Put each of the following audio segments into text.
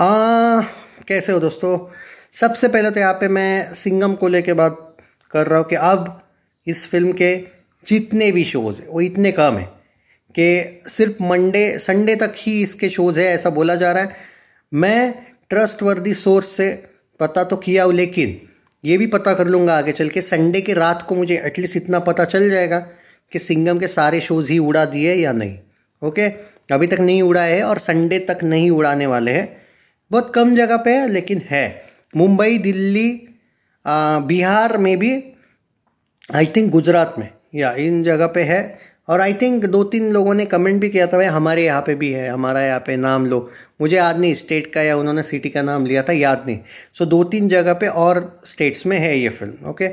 आ, कैसे हो दोस्तों सबसे पहले तो यहाँ पे मैं सिंगम को लेके बात कर रहा हूँ कि अब इस फिल्म के जितने भी शोज़ हैं वो इतने कम हैं कि सिर्फ मंडे संडे तक ही इसके शोज़ है ऐसा बोला जा रहा है मैं ट्रस्ट वर्दी सोर्स से पता तो किया हूँ लेकिन ये भी पता कर लूँगा आगे चल के संडे की रात को मुझे एटलीस्ट इतना पता चल जाएगा कि सिंगम के सारे शोज़ ही उड़ा दिए या नहीं ओके अभी तक नहीं उड़ा है और संडे तक नहीं उड़ाने वाले हैं बहुत कम जगह पे है लेकिन है मुंबई दिल्ली आ, बिहार में भी आई थिंक गुजरात में या इन जगह पे है और आई थिंक दो तीन लोगों ने कमेंट भी किया था भाई हमारे यहाँ पे भी है हमारा यहाँ पे नाम लो मुझे याद नहीं स्टेट का या उन्होंने सिटी का नाम लिया था याद नहीं सो दो तीन जगह पे और स्टेट्स में है ये फिल्म ओके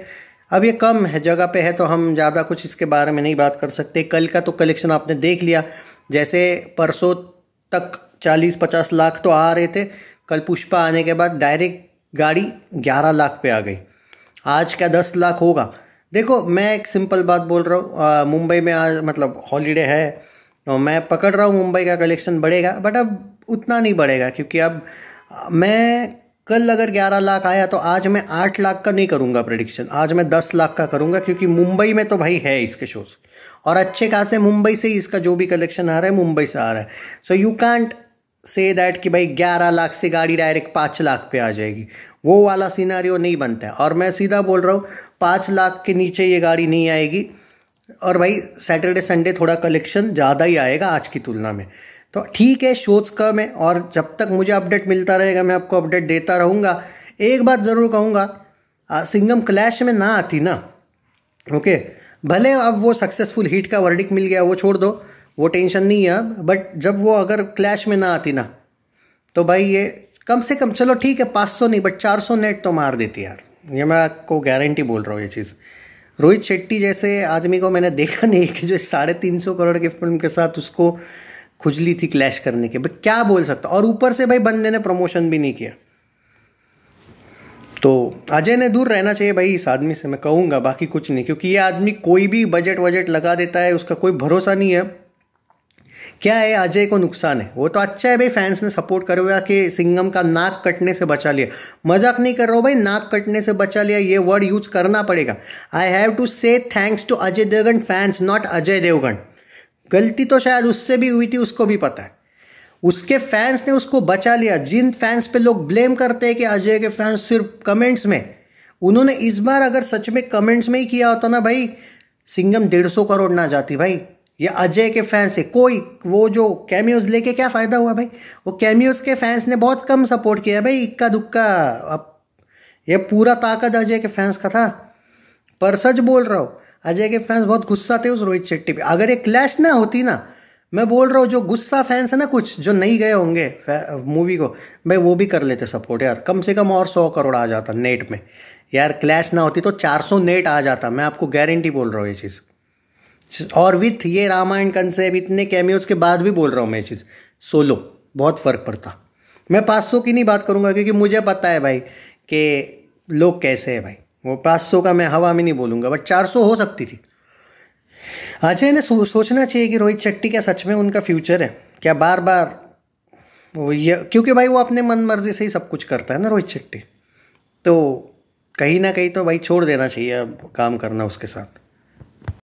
अब ये कम है जगह पे है तो हम ज़्यादा कुछ इसके बारे में नहीं बात कर सकते कल का तो कलेक्शन आपने देख लिया जैसे परसों तक चालीस पचास लाख तो आ रहे थे कल पुष्पा आने के बाद डायरेक्ट गाड़ी ग्यारह लाख पे आ गई आज क्या दस लाख होगा देखो मैं एक सिंपल बात बोल रहा हूँ मुंबई में आज मतलब हॉलीडे है तो मैं पकड़ रहा हूँ मुंबई का कलेक्शन बढ़ेगा बट अब उतना नहीं बढ़ेगा क्योंकि अब मैं कल अगर 11 लाख आया तो आज मैं 8 लाख का नहीं करूँगा प्रडिक्शन आज मैं 10 लाख का करूँगा क्योंकि मुंबई में तो भाई है इसके शोज़ और अच्छे खासे मुंबई से ही इसका जो भी कलेक्शन आ रहा है मुंबई से आ रहा है so you can't say that कि भाई ग्यारह लाख से गाड़ी डायरेक्ट पाँच लाख पे आ जाएगी वो वाला सीनारियो नहीं बनता है और मैं सीधा बोल रहा हूँ पाँच लाख के नीचे ये गाड़ी नहीं आएगी और भाई सैटरडे संडे थोड़ा कलेक्शन ज़्यादा ही आएगा आज की तुलना में तो ठीक है शोज कम है और जब तक मुझे अपडेट मिलता रहेगा मैं आपको अपडेट देता रहूँगा एक बात ज़रूर कहूँगा सिंगम क्लैश में ना आती ना ओके भले अब वो सक्सेसफुल हीट का वर्डिक मिल गया वो छोड़ दो वो टेंशन नहीं है अब बट जब वो अगर क्लैश में ना आती ना तो भाई ये कम से कम चलो ठीक है सौ नहीं बट सौ नेट तो मार देती यार ये मैं आपको गारंटी बोल रहा हूँ ये चीज़ रोहित शेट्टी जैसे आदमी को मैंने देखा नहीं कि जो साढ़े तीन सौ करोड़ की फिल्म के साथ उसको खुजली थी क्लैश करने के भाई क्या बोल सकता और ऊपर से भाई बंदे ने प्रमोशन भी नहीं किया तो अजय ने दूर रहना चाहिए भाई इस आदमी से मैं कहूँगा बाकी कुछ नहीं क्योंकि ये आदमी कोई भी बजट वजट लगा देता है उसका कोई भरोसा नहीं है क्या है अजय को नुकसान है वो तो अच्छा है भाई फैंस ने सपोर्ट कर कि सिंगम का नाक कटने से बचा लिया मजाक नहीं कर रहा हूँ भाई नाक कटने से बचा लिया ये वर्ड यूज करना पड़ेगा I have to say thanks to Ajay Devgan fans not Ajay Devgan गलती तो शायद उससे भी हुई थी उसको भी पता है उसके फैंस ने उसको बचा लिया जिन फैंस पे लोग ब्लेम करते हैं कि अजय के फैंस सिर्फ कमेंट्स में उन्होंने इस बार अगर सच में कमेंट्स में ही किया होता ना भाई सिंगम डेढ़ सौ करोड़ ना जाती भाई या अजय के फैंस से कोई वो जो कैमियोज लेके क्या फ़ायदा हुआ भाई वो कैमियोज के फैंस ने बहुत कम सपोर्ट किया भाई इक्का दुक्का अब ये पूरा ताकत अजय के फैंस का था पर सच बोल रहा हूँ अजय के फैंस बहुत गुस्सा थे उस रोहित शेट्टी पे अगर ये क्लैश ना होती ना मैं बोल रहा हूँ जो गुस्सा फैंस है ना कुछ जो नहीं गए होंगे मूवी को भाई वो भी कर लेते सपोर्ट यार कम से कम और सौ करोड़ आ जाता नेट में यार क्लैश ना होती तो चार सौ नेट आ जाता मैं आपको गारंटी बोल रहा हूँ ये चीज़ और विथ ये रामायण कंसेप्ट इतने कैमियोज के बाद भी बोल रहा हूँ मैं चीज़ सोलो बहुत फ़र्क पड़ता मैं सौ की नहीं बात करूँगा क्योंकि मुझे पता है भाई कि लोग कैसे हैं भाई वो सौ का मैं हवा में नहीं बोलूँगा बट सौ हो सकती थी अच्छा इन्हें सो, सोचना चाहिए कि रोहित शेट्टी क्या सच में उनका फ्यूचर है क्या बार बार वो ये क्योंकि भाई वो अपने मन मर्जी से ही सब कुछ करता है ना रोहित शेट्टी तो कहीं ना कहीं तो भाई छोड़ देना चाहिए अब काम करना उसके साथ